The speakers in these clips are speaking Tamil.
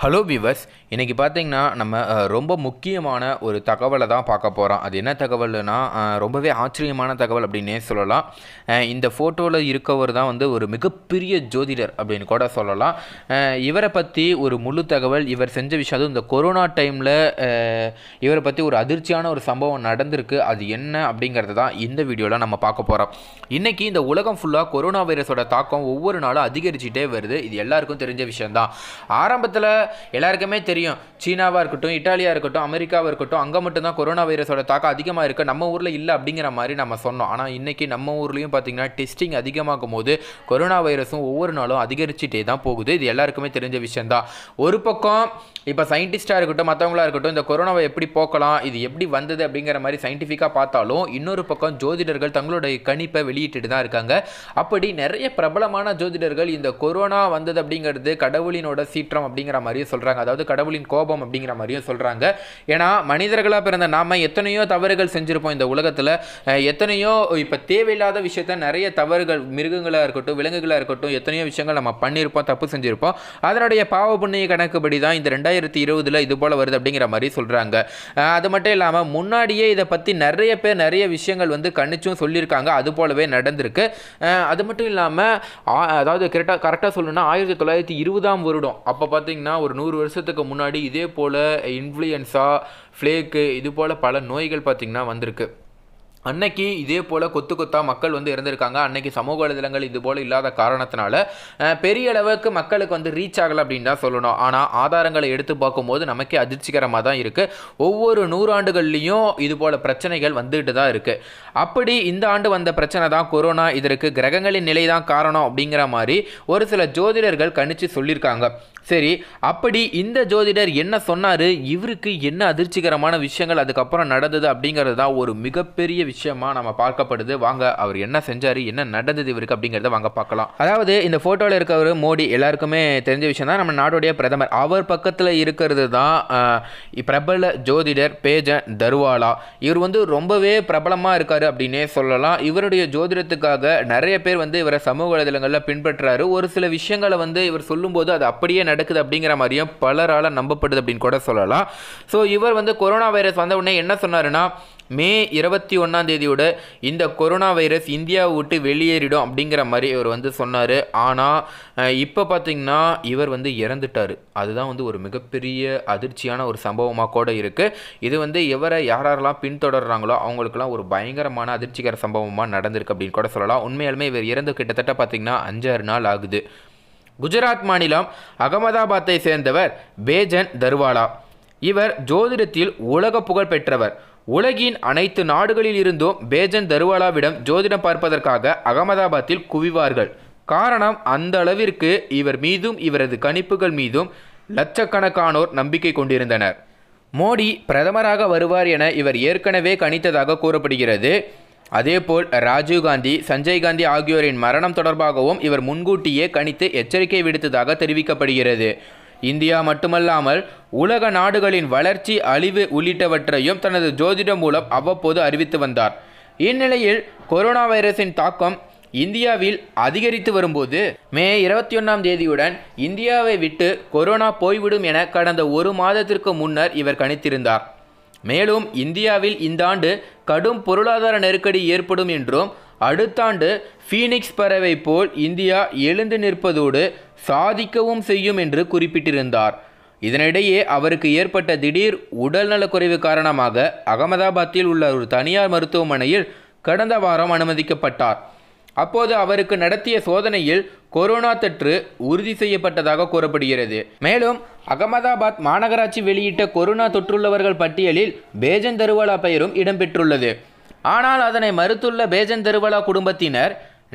ஹலோ வியூவர்ஸ் இன்றைக்கி பார்த்தீங்கன்னா நம்ம ரொம்ப முக்கியமான ஒரு தகவலை தான் பார்க்க போகிறோம் அது என்ன தகவல்னா ரொம்பவே ஆச்சரியமான தகவல் அப்படின்னே சொல்லலாம் இந்த ஃபோட்டோவில் இருக்கவர் தான் வந்து ஒரு மிகப்பெரிய ஜோதிடர் அப்படின்னு கூட சொல்லலாம் இவரை பற்றி ஒரு முழு தகவல் இவர் செஞ்ச விஷயம் அதுவும் இந்த கொரோனா டைமில் இவரை பற்றி ஒரு அதிர்ச்சியான ஒரு சம்பவம் நடந்திருக்கு அது என்ன அப்படிங்கிறது தான் இந்த வீடியோவில் நம்ம பார்க்க போகிறோம் இன்றைக்கி இந்த உலகம் ஃபுல்லாக கொரோனா வைரஸோட தாக்கம் ஒவ்வொரு நாளும் அதிகரிச்சுட்டே வருது இது எல்லாருக்கும் தெரிஞ்ச விஷயந்தான் ஆரம்பத்தில் எல்லாருக்குமே தெரியும் சீனாவாக இருக்கட்டும் இட்டாலியாக இருக்கட்டும் அமெரிக்காவாக இருக்கட்டும் அங்கே மட்டும்தான் கொரோனா வைரஸோட தாக்கம் அதிகமாக இருக்குது நம்ம ஊரில் இல்லை அப்படிங்கிற மாதிரி நம்ம சொன்னோம் ஆனால் இன்றைக்கி நம்ம ஊர்லேயும் பார்த்திங்கன்னா டெஸ்டிங் அதிகமாகும் போது கொரோனா வைரஸும் ஒவ்வொரு நாளும் அதிகரிச்சுட்டே தான் போகுது இது எல்லாருக்குமே தெரிஞ்ச விஷயந்தான் ஒரு பக்கம் இப்போ சயின்டிஸ்ட்டாக இருக்கட்டும் மற்றவங்களாக இருக்கட்டும் இந்த கொரோனாவை எப்படி போக்கலாம் இது எப்படி வந்தது அப்படிங்கிற மாதிரி சயின்டிஃபிக்காக பார்த்தாலும் இன்னொரு பக்கம் ஜோதிடர்கள் தங்களுடைய கணிப்பை வெளியிட்டு தான் இருக்காங்க அப்படி நிறைய பிரபலமான ஜோதிடர்கள் இந்த கொரோனா வந்தது அப்படிங்கிறது கடவுளினோட சீற்றம் அப்படிங்கிற மாதிரி மாதிரியும் சொல்கிறாங்க அதாவது கடவுளின் கோபம் அப்படிங்கிற மாதிரியும் சொல்கிறாங்க ஏன்னா மனிதர்களாக பிறந்த நாம் எத்தனையோ தவறுகள் செஞ்சுருப்போம் இந்த உலகத்தில் எத்தனையோ இப்போ தேவையில்லாத விஷயத்த நிறைய தவறுகள் மிருகங்களாக இருக்கட்டும் விலங்குகளாக இருக்கட்டும் எத்தனையோ விஷயங்கள் நம்ம பண்ணியிருப்போம் தப்பு செஞ்சுருப்போம் அதனுடைய பாவ புண்ணிய கணக்குப்படி தான் இந்த ரெண்டாயிரத்தி இருபதில் இது போல் வருது அப்படிங்கிற மாதிரி சொல்கிறாங்க அது மட்டும் இல்லாமல் முன்னாடியே இதை பற்றி நிறைய பேர் நிறைய விஷயங்கள் வந்து கணிச்சும் சொல்லியிருக்காங்க அது போலவே நடந்திருக்கு அது மட்டும் இல்லாமல் அதாவது கரெக்டாக கரெக்டாக சொல்லணும்னா ஆயிரத்தி தொள்ளாயிரத்தி இருபதாம் வருடம் அப்போ பார்த்தீங்கன்னா ஒரு நூறு வருஷத்துக்கு முன்னாடி இதே போல் இன்ஃப்ளூயன்ஸா ஃப்ளேக்கு இது போல் பல நோய்கள் பார்த்திங்கன்னா வந்திருக்கு அன்னைக்கு இதே போல் கொத்து கொத்தா மக்கள் வந்து இருந்திருக்காங்க அன்னைக்கு சமூக வலைதளங்கள் இது போல் இல்லாத காரணத்தினால பெரிய அளவுக்கு மக்களுக்கு வந்து ரீச் ஆகலை அப்படின்னு தான் சொல்லணும் ஆனால் ஆதாரங்களை எடுத்து பார்க்கும்போது நமக்கே அதிர்ச்சிகரமாக தான் இருக்குது ஒவ்வொரு நூறாண்டுகள்லேயும் இது போல் பிரச்சனைகள் வந்துட்டு தான் இருக்குது அப்படி இந்த ஆண்டு வந்த பிரச்சனை தான் கொரோனா இதற்கு கிரகங்களின் நிலை தான் காரணம் அப்படிங்கிற மாதிரி ஒரு சில ஜோதிடர்கள் கணிச்சு சொல்லியிருக்காங்க சரி அப்படி இந்த ஜோதிடர் என்ன சொன்னார் இவருக்கு என்ன அதிர்ச்சிகரமான விஷயங்கள் அதுக்கப்புறம் நடந்தது அப்படிங்கிறது தான் ஒரு மிகப்பெரிய விஷயம் விஷயமா நம்ம பார்க்கப்படுது வாங்க அவர் என்ன செஞ்சார் என்ன நடந்தது இவருக்கு அப்படிங்கிறத வாங்க பார்க்கலாம் அதாவது இந்த ஃபோட்டோவில் இருக்கிறவர் மோடி எல்லாருக்குமே தெரிஞ்ச விஷயம் தான் நம்ம நாடோடைய பிரதமர் அவர் பக்கத்தில் இருக்கிறது தான் பிரபல ஜோதிடர் பேஜன் தருவாலா இவர் வந்து ரொம்பவே பிரபலமாக இருக்கார் அப்படின்னே சொல்லலாம் இவருடைய ஜோதிடத்துக்காக நிறைய பேர் வந்து இவரை சமூக வலைதளங்களில் பின்பற்றுறாரு ஒரு சில விஷயங்களை வந்து இவர் சொல்லும்போது அது அப்படியே நடக்குது அப்படிங்கிற மாதிரியும் பலரால் நம்பப்படுது அப்படின்னு கூட சொல்லலாம் ஸோ இவர் வந்து கொரோனா வைரஸ் வந்த உடனே என்ன சொன்னாருன்னா மே இருபத்தி ஒன்றாம் தேதியோட இந்த கொரோனா வைரஸ் இந்தியாவை விட்டு வெளியேறிடும் அப்படிங்கிற மாதிரி இவர் வந்து சொன்னார் ஆனால் இப்போ பார்த்திங்கன்னா இவர் வந்து இறந்துட்டார் அதுதான் வந்து ஒரு மிகப்பெரிய அதிர்ச்சியான ஒரு சம்பவமாக கூட இருக்குது இது வந்து இவரை யாரெல்லாம் பின்தொடர்றாங்களோ அவங்களுக்குலாம் ஒரு பயங்கரமான அதிர்ச்சிகர சம்பவமாக நடந்திருக்கு அப்படின்னு கூட சொல்லலாம் உண்மையாலுமே இவர் இறந்து கிட்டத்தட்ட பார்த்திங்கன்னா அஞ்சாறு நாள் ஆகுது குஜராத் மாநிலம் அகமதாபாத்தை சேர்ந்தவர் பேஜன் தர்வாலா இவர் ஜோதிடத்தில் உலக புகழ் பெற்றவர் உலகின் அனைத்து நாடுகளில் இருந்தும் பேஜன் தருவாலாவிடம் ஜோதிடம் பார்ப்பதற்காக அகமதாபாத்தில் குவிவார்கள் காரணம் அந்த அளவிற்கு இவர் மீதும் இவரது கணிப்புகள் மீதும் லட்சக்கணக்கானோர் நம்பிக்கை கொண்டிருந்தனர் மோடி பிரதமராக வருவார் என இவர் ஏற்கனவே கணித்ததாக கூறப்படுகிறது அதேபோல் ராஜீவ்காந்தி சஞ்சய் காந்தி ஆகியோரின் மரணம் தொடர்பாகவும் இவர் முன்கூட்டியே கணித்து எச்சரிக்கை விடுத்ததாக தெரிவிக்கப்படுகிறது இந்தியா மட்டுமல்லாமல் உலக நாடுகளின் வளர்ச்சி அழிவு உள்ளிட்டவற்றையும் தனது ஜோதிடம் மூலம் அவ்வப்போது அறிவித்து வந்தார் இந்நிலையில் கொரோனா வைரஸின் தாக்கம் இந்தியாவில் அதிகரித்து வரும்போது மே இருபத்தி ஒன்றாம் தேதியுடன் இந்தியாவை விட்டு கொரோனா போய்விடும் என கடந்த ஒரு மாதத்திற்கு முன்னர் இவர் கணித்திருந்தார் மேலும் இந்தியாவில் இந்த ஆண்டு கடும் பொருளாதார நெருக்கடி ஏற்படும் என்றும் அடுத்த ஆண்டு ஃபீனிக்ஸ் பறவை போல் இந்தியா எழுந்து நிற்பதோடு சாதிக்கவும் செய்யும் என்று குறிப்பிட்டிருந்தார் இதனிடையே அவருக்கு ஏற்பட்ட திடீர் உடல்நலக்குறைவு காரணமாக அகமதாபாத்தில் உள்ள ஒரு தனியார் மருத்துவமனையில் கடந்த வாரம் அனுமதிக்கப்பட்டார் அப்போது அவருக்கு நடத்திய சோதனையில் கொரோனா தொற்று உறுதி செய்யப்பட்டதாக கூறப்படுகிறது மேலும் அகமதாபாத் மாநகராட்சி வெளியிட்ட கொரோனா தொற்றுள்ளவர்கள் பட்டியலில் பேஜன் தருவாலா பெயரும் இடம்பெற்றுள்ளது ஆனால் அதனை மறுத்துள்ள பேஜன் தருவாலா குடும்பத்தினர்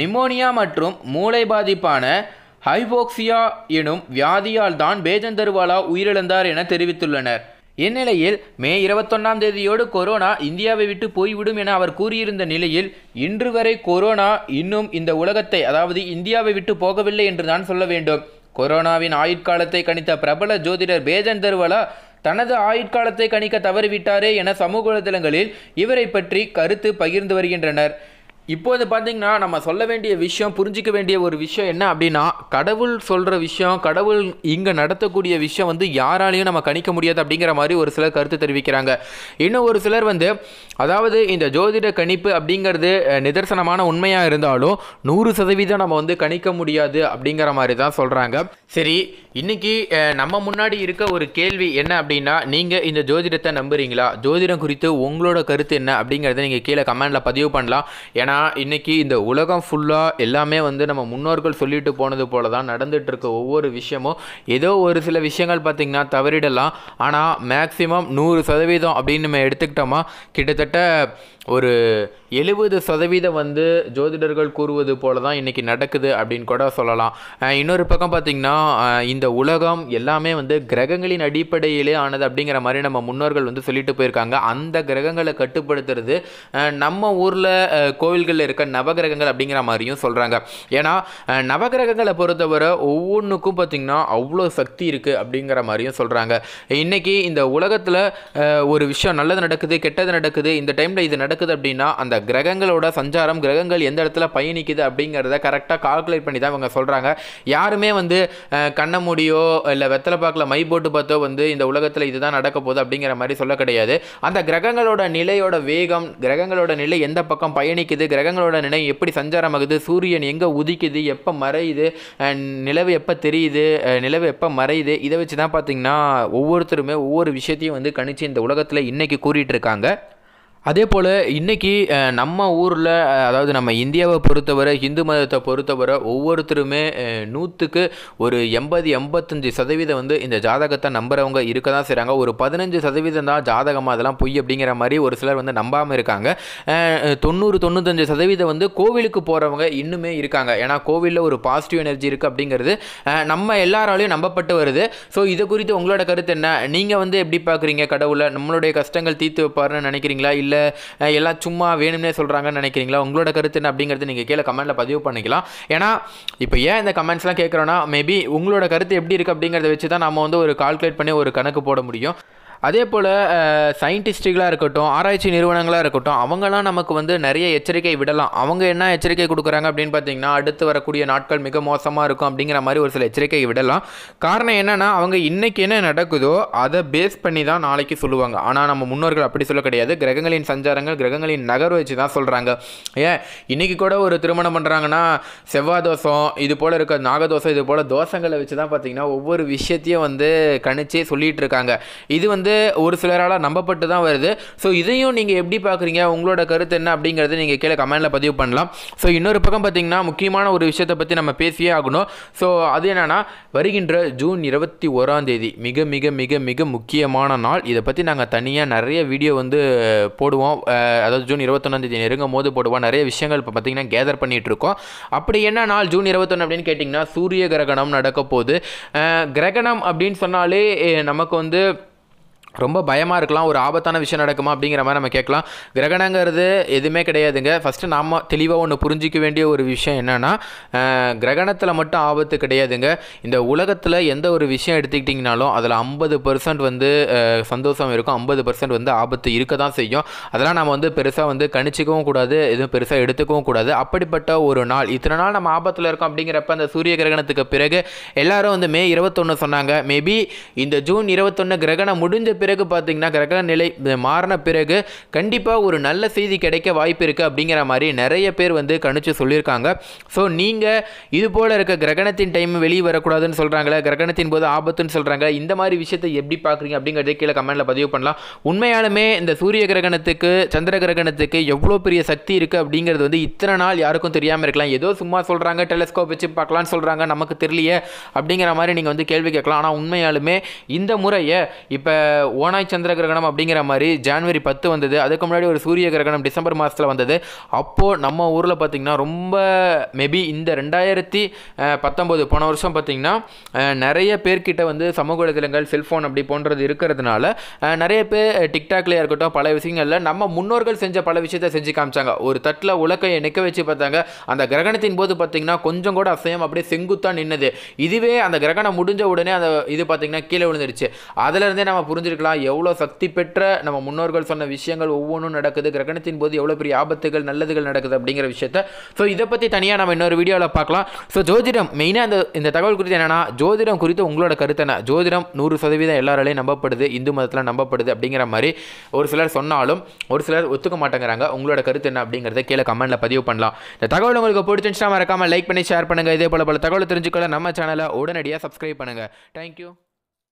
நிமோனியா மற்றும் மூளை பாதிப்பான ஹைபோக்சியா எனும் வியாதியால் தான் பேஜன் தருவாலா உயிரிழந்தார் என தெரிவித்துள்ளனர் இந்நிலையில் மே இருபத்தொன்னாம் தேதியோடு கொரோனா இந்தியாவை விட்டு போய்விடும் என அவர் கூறியிருந்த நிலையில் இன்று வரை கொரோனா இன்னும் இந்த உலகத்தை அதாவது இந்தியாவை விட்டு போகவில்லை என்று தான் சொல்ல வேண்டும் கொரோனாவின் ஆயுட்காலத்தை கணித்த பிரபல ஜோதிடர் பேஜன் தருவாலா தனது ஆயுட்காலத்தை கணிக்க தவறிவிட்டாரே என சமூக வலைதளங்களில் இவரை பற்றி கருத்து பகிர்ந்து வருகின்றனர் இப்போது பார்த்திங்கன்னா நம்ம சொல்ல வேண்டிய விஷயம் புரிஞ்சிக்க வேண்டிய ஒரு விஷயம் என்ன அப்படின்னா கடவுள் சொல்கிற விஷயம் கடவுள் இங்கே நடத்தக்கூடிய விஷயம் வந்து யாராலையும் நம்ம கணிக்க முடியாது அப்படிங்கிற மாதிரி ஒரு சிலர் கருத்து தெரிவிக்கிறாங்க இன்னும் ஒரு சிலர் வந்து அதாவது இந்த ஜோதிட கணிப்பு அப்படிங்கிறது நிதர்சனமான உண்மையாக இருந்தாலும் நூறு சதவீதம் நம்ம வந்து கணிக்க முடியாது அப்படிங்கிற மாதிரி தான் சொல்கிறாங்க சரி இன்றைக்கி நம்ம முன்னாடி இருக்க ஒரு கேள்வி என்ன அப்படின்னா நீங்கள் இந்த ஜோதிடத்தை நம்புறீங்களா ஜோதிடம் குறித்து உங்களோட கருத்து என்ன அப்படிங்கிறத நீங்கள் கீழே கமெண்டில் பதிவு பண்ணலாம் ஏன்னா இன்றைக்கி இந்த உலகம் ஃபுல்லாக எல்லாமே வந்து நம்ம முன்னோர்கள் சொல்லிட்டு போனது போல தான் இருக்க ஒவ்வொரு விஷயமும் ஏதோ ஒரு சில விஷயங்கள் பார்த்திங்கன்னா தவறிடலாம் ஆனால் மேக்சிமம் நூறு சதவீதம் அப்படின்னு நம்ம எடுத்துக்கிட்டோமா கிட்டத்தட்ட ஒரு எழுபது சதவீதம் வந்து ஜோதிடர்கள் கூறுவது போல தான் இன்றைக்கி நடக்குது அப்படின்னு கூட சொல்லலாம் இன்னொரு பக்கம் பார்த்திங்கன்னா இந்த உலகம் எல்லாமே வந்து கிரகங்களின் அடிப்படையிலே ஆனது அப்படிங்கிற மாதிரி நம்ம முன்னோர்கள் வந்து சொல்லிட்டு போயிருக்காங்க அந்த கிரகங்களை கட்டுப்படுத்துறது நம்ம ஊரில் கோவில்களில் இருக்க நவகிரகங்கள் அப்படிங்கிற மாதிரியும் சொல்கிறாங்க ஏன்னா நவகிரகங்களை பொறுத்தவரை ஒவ்வொன்றுக்கும் பார்த்திங்கன்னா அவ்வளோ சக்தி இருக்குது அப்படிங்கிற மாதிரியும் சொல்கிறாங்க இன்றைக்கி இந்த உலகத்தில் ஒரு விஷயம் நல்லது நடக்குது கெட்டது நடக்குது இந்த டைமில் இது நட நடக்குது அப்படின்னா அந்த கிரகங்களோட சஞ்சாரம் கிரகங்கள் எந்த இடத்துல பயணிக்குது அப்படிங்கிறத கரெக்டாக கால்குலேட் பண்ணி தான் இவங்க சொல்கிறாங்க யாருமே வந்து கண்ண முடியோ இல்லை வெத்தலை பாக்கில் மை போட்டு பார்த்தோ வந்து இந்த உலகத்தில் இதுதான் நடக்க போகுது அப்படிங்கிற மாதிரி சொல்ல கிடையாது அந்த கிரகங்களோட நிலையோட வேகம் கிரகங்களோட நிலை எந்த பக்கம் பயணிக்குது கிரகங்களோட நிலை எப்படி சஞ்சாரம் ஆகுது சூரியன் எங்கே உதிக்குது எப்போ மறையுது நிலவு எப்போ தெரியுது நிலவு எப்போ மறையுது இதை வச்சு தான் பார்த்திங்கன்னா ஒவ்வொருத்தருமே ஒவ்வொரு விஷயத்தையும் வந்து கணிச்சு இந்த உலகத்தில் இன்றைக்கி கூறிட்டுருக்காங்க இருக்காங்க அதே போல் இன்றைக்கி நம்ம ஊரில் அதாவது நம்ம இந்தியாவை பொறுத்தவரை ஹிந்து மதத்தை பொறுத்தவரை ஒவ்வொருத்தருமே நூற்றுக்கு ஒரு எண்பது எண்பத்தஞ்சு சதவீதம் வந்து இந்த ஜாதகத்தை நம்புகிறவங்க இருக்க தான் செய்கிறாங்க ஒரு பதினஞ்சு சதவீதம் தான் ஜாதகமாக அதெல்லாம் பொய் அப்படிங்கிற மாதிரி ஒரு சிலர் வந்து நம்பாமல் இருக்காங்க தொண்ணூறு தொண்ணூத்தஞ்சு சதவீதம் வந்து கோவிலுக்கு போகிறவங்க இன்னுமே இருக்காங்க ஏன்னா கோவிலில் ஒரு பாசிட்டிவ் எனர்ஜி இருக்குது அப்படிங்கிறது நம்ம எல்லாராலையும் நம்பப்பட்டு வருது ஸோ இது குறித்து உங்களோட கருத்து என்ன நீங்கள் வந்து எப்படி பார்க்குறீங்க கடவுளை நம்மளுடைய கஷ்டங்கள் தீர்த்து வைப்பாருன்னு நினைக்கிறீங்களா இல்லை இல்லை எல்லாம் சும்மா வேணும்னே சொல்கிறாங்கன்னு நினைக்கிறீங்களா உங்களோட கருத்து என்ன அப்படிங்கிறது நீங்கள் கீழே கமெண்ட்டில் பதிவு பண்ணிக்கலாம் ஏன்னா இப்போ ஏன் இந்த கமெண்ட்ஸ்லாம் கேட்குறோன்னா மேபி உங்களோட கருத்து எப்படி இருக்குது அப்படிங்கிறத வச்சு தான் நம்ம வந்து ஒரு கால்குலேட் பண்ணி ஒரு கணக்கு போட முடியும் அதே போல் சயின்டிஸ்ட்டுகளாக இருக்கட்டும் ஆராய்ச்சி நிறுவனங்களாக இருக்கட்டும் அவங்களாம் நமக்கு வந்து நிறைய எச்சரிக்கை விடலாம் அவங்க என்ன எச்சரிக்கை கொடுக்குறாங்க அப்படின்னு பார்த்தீங்கன்னா அடுத்து வரக்கூடிய நாட்கள் மிக மோசமாக இருக்கும் அப்படிங்கிற மாதிரி ஒரு சில எச்சரிக்கை விடலாம் காரணம் என்னென்னா அவங்க இன்றைக்கி என்ன நடக்குதோ அதை பேஸ் பண்ணி தான் நாளைக்கு சொல்லுவாங்க ஆனால் நம்ம முன்னோர்கள் அப்படி சொல்ல கிடையாது கிரகங்களின் சஞ்சாரங்கள் கிரகங்களின் நகர் வச்சு தான் சொல்கிறாங்க ஏன் இன்றைக்கி கூட ஒரு திருமணம் பண்ணுறாங்கன்னா செவ்வாய் தோசம் இது போல் இருக்க நாகதோசம் இது போல் தோசங்களை வச்சு தான் பார்த்தீங்கன்னா ஒவ்வொரு விஷயத்தையும் வந்து கணிச்சே சொல்லிகிட்டு இருக்காங்க இது வந்து ஒரு சிலரால் நம்பப்பட்டு தான் வருது ஸோ இதையும் நீங்கள் எப்படி பார்க்குறீங்க உங்களோட கருத்து என்ன அப்படிங்கிறத நீங்கள் கீழே கமெண்டில் பதிவு பண்ணலாம் ஸோ இன்னொரு பக்கம் பார்த்தீங்கன்னா முக்கியமான ஒரு விஷயத்தை பற்றி நம்ம பேசியே ஆகணும் ஸோ அது என்னென்னா வருகின்ற ஜூன் இருபத்தி ஓராம் தேதி மிக மிக மிக மிக முக்கியமான நாள் இதை பற்றி நாங்கள் தனியாக நிறைய வீடியோ வந்து போடுவோம் அதாவது ஜூன் இருபத்தொன்னாம் தேதி நெருங்கும் போது போடுவோம் நிறைய விஷயங்கள் இப்போ பார்த்திங்கன்னா கேதர் பண்ணிகிட்ருக்கோம் அப்படி என்ன நாள் ஜூன் இருபத்தொன்று அப்படின்னு கேட்டிங்கன்னா சூரிய கிரகணம் நடக்க போகுது கிரகணம் அப்படின்னு சொன்னாலே நமக்கு வந்து ரொம்ப பயமாக இருக்கலாம் ஒரு ஆபத்தான விஷயம் நடக்குமா அப்படிங்கிற மாதிரி நம்ம கேட்கலாம் கிரகணங்கிறது எதுவுமே கிடையாதுங்க ஃபஸ்ட்டு நாம் தெளிவாக ஒன்று புரிஞ்சிக்க வேண்டிய ஒரு விஷயம் என்னென்னா கிரகணத்தில் மட்டும் ஆபத்து கிடையாதுங்க இந்த உலகத்தில் எந்த ஒரு விஷயம் எடுத்துக்கிட்டிங்கனாலும் அதில் ஐம்பது பர்சன்ட் வந்து சந்தோஷம் இருக்கும் ஐம்பது பர்சன்ட் வந்து ஆபத்து இருக்க தான் செய்யும் அதெல்லாம் நம்ம வந்து பெருசாக வந்து கணிச்சிக்கவும் கூடாது எதுவும் பெருசாக எடுத்துக்கவும் கூடாது அப்படிப்பட்ட ஒரு நாள் இத்தனை நாள் நம்ம ஆபத்தில் இருக்கோம் அப்படிங்கிறப்ப அந்த சூரிய கிரகணத்துக்கு பிறகு எல்லாரும் வந்து மே இருபத்தொன்று சொன்னாங்க மேபி இந்த ஜூன் இருபத்தொன்று கிரகணம் முடிஞ்ச பிறகு பார்த்தீங்கன்னா கிரக நிலை மாறின பிறகு கண்டிப்பாக ஒரு நல்ல செய்தி கிடைக்க வாய்ப்பு இருக்குது அப்படிங்கிற மாதிரி நிறைய பேர் வந்து கணிச்சு சொல்லியிருக்காங்க ஸோ நீங்கள் இது போல் இருக்க கிரகணத்தின் டைம் வெளியே வரக்கூடாதுன்னு சொல்கிறாங்களே கிரகணத்தின் போது ஆபத்துன்னு சொல்கிறாங்க இந்த மாதிரி விஷயத்தை எப்படி பார்க்குறீங்க அப்படிங்கிறத கீழே கமெண்டில் பதிவு பண்ணலாம் உண்மையாலுமே இந்த சூரிய கிரகணத்துக்கு சந்திர கிரகணத்துக்கு எவ்வளோ பெரிய சக்தி இருக்குது அப்படிங்கிறது வந்து இத்தனை நாள் யாருக்கும் தெரியாமல் இருக்கலாம் ஏதோ சும்மா சொல்கிறாங்க டெலிஸ்கோப் வச்சு பார்க்கலான்னு சொல்கிறாங்க நமக்கு தெரியலையே அப்படிங்கிற மாதிரி நீங்கள் வந்து கேள்வி கேட்கலாம் ஆனால் உண்மையாலுமே இந்த முறையை இப்போ ஓனாய் சந்திர கிரகணம் அப்படிங்கிற மாதிரி ஜான்வரி பத்து வந்தது அதுக்கு முன்னாடி ஒரு சூரிய கிரகணம் டிசம்பர் மாதத்தில் வந்தது அப்போது நம்ம ஊரில் பார்த்திங்கன்னா ரொம்ப மேபி இந்த ரெண்டாயிரத்தி பத்தொம்போது போன வருஷம் பார்த்திங்கன்னா நிறைய பேர்கிட்ட வந்து சமூக வலைதளங்கள் செல்ஃபோன் அப்படி போன்றது இருக்கிறதுனால நிறைய பேர் டிக்டாக்லேயே இருக்கட்டும் பல விஷயங்களில் நம்ம முன்னோர்கள் செஞ்ச பல விஷயத்தை செஞ்சு காமிச்சாங்க ஒரு தட்டில் உலக்கையை நிற்க வச்சு பார்த்தாங்க அந்த கிரகணத்தின் போது பார்த்திங்கன்னா கொஞ்சம் கூட அசையம் அப்படியே செங்குத்தான் நின்னது இதுவே அந்த கிரகணம் முடிஞ்ச உடனே அந்த இது பார்த்திங்கன்னா கீழே விழுந்துருச்சு அதிலிருந்தே நம்ம புரிஞ்சிருக்க தெரிஞ்சுக்கலாம் எவ்வளோ சக்தி பெற்ற நம்ம முன்னோர்கள் சொன்ன விஷயங்கள் ஒவ்வொன்றும் நடக்குது கிரகணத்தின் போது எவ்வளோ பெரிய ஆபத்துகள் நல்லதுகள் நடக்குது அப்படிங்கிற விஷயத்த ஸோ இதை பற்றி தனியாக நம்ம இன்னொரு வீடியோவில் பார்க்கலாம் ஸோ ஜோதிடம் மெயினாக இந்த இந்த தகவல் குறித்து என்னென்னா ஜோதிடம் குறித்து உங்களோட கருத்து என்ன ஜோதிடம் நூறு சதவீதம் எல்லாராலையும் நம்பப்படுது இந்து மதத்தில் நம்பப்படுது அப்படிங்கிற மாதிரி ஒரு சிலர் சொன்னாலும் ஒரு சிலர் ஒத்துக்க மாட்டேங்கிறாங்க உங்களோட கருத்து என்ன அப்படிங்கிறத கீழே கமெண்ட்டில் பதிவு பண்ணலாம் இந்த தகவல் உங்களுக்கு பிடிச்சிருந்துச்சுன்னா மறக்காமல் லைக் பண்ணி ஷேர் பண்ணுங்கள் இதே போல் பல தகவல் தெரிஞ்சுக்கொள்ள நம்ம சேனலை உடனடியாக சப்ஸ்கிரைப் பண்ணுங்கள் தேங்க்யூ